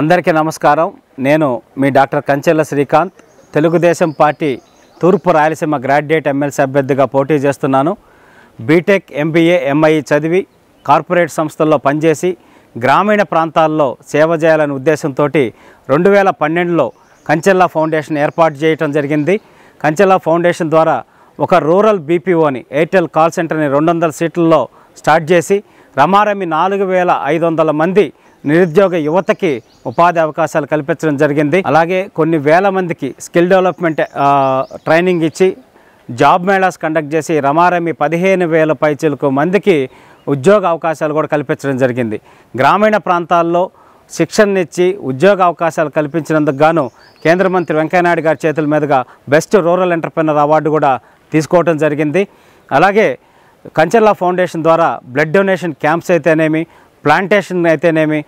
అందరికీ నమస్కారం నేను మీ డాక్టర్ కంచెల్ల శ్రీకాంత్ తెలుగుదేశం పార్టీ తూర్పు రాయలసీమ గ్రాడ్యుయేట్ ఎమ్మెల్సీ అభ్యర్థిగా పోటీ చేస్తున్నాను బీటెక్ ఎంబీఏ ఎంఐ చదివి కార్పొరేట్ సంస్థల్లో పనిచేసి గ్రామీణ ప్రాంతాల్లో సేవ చేయాలనే ఉద్దేశంతో రెండు వేల పన్నెండులో కంచెల్లా ఫౌండేషన్ ఏర్పాటు చేయటం జరిగింది కంచెల్లా ఫౌండేషన్ ద్వారా ఒక రూరల్ బీపీఓని ఎయిర్టెల్ కాల్ సెంటర్ని రెండు వందల సీట్లలో స్టార్ట్ చేసి రమారమి నాలుగు వేల ఐదు వందల మంది నిరుద్యోగ యువతకి ఉపాధి అవకాశాలు కల్పించడం జరిగింది అలాగే కొన్ని వేల మందికి స్కిల్ డెవలప్మెంట్ ట్రైనింగ్ ఇచ్చి జాబ్ మేళాస్ కండక్ట్ చేసి రమారమి పదిహేను వేల పైచిలకు మందికి ఉద్యోగ అవకాశాలు కూడా కల్పించడం జరిగింది గ్రామీణ ప్రాంతాల్లో శిక్షణనిచ్చి ఉద్యోగ అవకాశాలు కల్పించినందుకు గాను కేంద్ర మంత్రి వెంకయ్యనాయుడు గారి చేతుల మీదుగా బెస్ట్ రూరల్ ఎంటర్ప్రినర్ అవార్డు కూడా తీసుకోవడం జరిగింది అలాగే కంచెల్లా ఫౌండేషన్ ద్వారా బ్లడ్ డొనేషన్ క్యాంప్స్ అయితేనేమి ప్లాంటేషన్ అయితేనేమి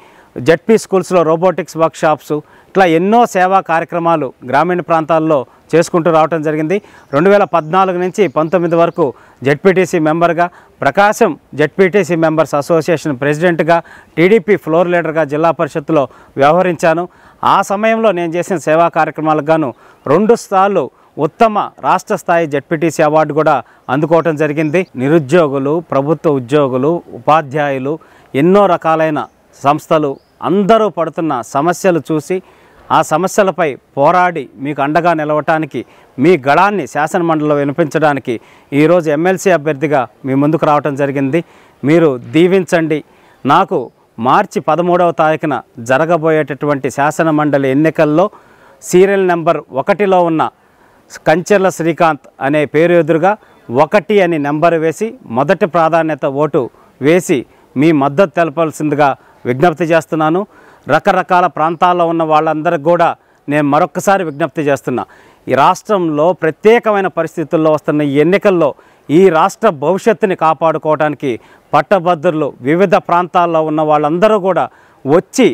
జెడ్పీ స్కూల్స్లో రోబోటిక్స్ వర్క్షాప్స్ ఇట్లా ఎన్నో సేవా కార్యక్రమాలు గ్రామీణ ప్రాంతాల్లో చేసుకుంటూ రావడం జరిగింది రెండు వేల పద్నాలుగు నుంచి పంతొమ్మిది వరకు జెడ్పీటీసీ మెంబర్గా ప్రకాశం జెడ్పీటీసీ మెంబర్స్ అసోసియేషన్ ప్రెసిడెంట్గా టీడీపీ ఫ్లోర్ లీడర్గా జిల్లా పరిషత్లో వ్యవహరించాను ఆ సమయంలో నేను చేసిన సేవా కార్యక్రమాలకు గాను రెండు స్థాలు ఉత్తమ రాష్ట్ర స్థాయి జడ్పీటీసీ అవార్డు కూడా అందుకోవటం జరిగింది నిరుద్యోగులు ప్రభుత్వ ఉద్యోగులు ఉపాధ్యాయులు ఎన్నో రకాలైన సంస్థలు అందరూ పడుతున్న సమస్యలు చూసి ఆ సమస్యలపై పోరాడి మీకు అండగా నిలవటానికి మీ గళాన్ని శాసనమండలిలో వినిపించడానికి ఈరోజు ఎమ్మెల్సీ అభ్యర్థిగా మీ ముందుకు రావటం జరిగింది మీరు దీవించండి నాకు మార్చి పదమూడవ తారీఖున జరగబోయేటటువంటి శాసనమండలి ఎన్నికల్లో సీరియల్ నెంబర్ ఒకటిలో ఉన్న కంచెర్ల శ్రీకాంత్ అనే పేరు ఎదురుగా ఒకటి అని నెంబర్ వేసి మొదటి ప్రాధాన్యత ఓటు వేసి మీ మద్దతు తెలపాల్సిందిగా విజ్ఞప్తి చేస్తున్నాను రకరకాల ప్రాంతాల్లో ఉన్న వాళ్ళందరికీ కూడా నేను మరొకసారి విజ్ఞప్తి చేస్తున్నా ఈ రాష్ట్రంలో ప్రత్యేకమైన పరిస్థితుల్లో వస్తున్న ఈ ఎన్నికల్లో ఈ రాష్ట్ర భవిష్యత్తుని కాపాడుకోవడానికి పట్టభద్రులు వివిధ ప్రాంతాల్లో ఉన్న వాళ్ళందరూ కూడా వచ్చి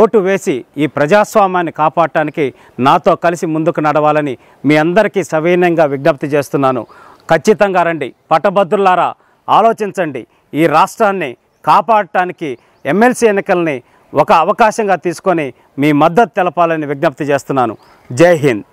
ఓటు వేసి ఈ ప్రజాస్వామ్యాన్ని కాపాడటానికి నాతో కలిసి ముందుకు నడవాలని మీ అందరికీ సవినయంగా విజ్ఞప్తి చేస్తున్నాను ఖచ్చితంగా రండి పటభద్రులారా ఆలోచించండి ఈ రాష్ట్రాన్ని కాపాడటానికి ఎమ్మెల్సీ ఎన్నికల్ని ఒక అవకాశంగా తీసుకొని మీ మద్దతు తెలపాలని విజ్ఞప్తి చేస్తున్నాను జై హింద్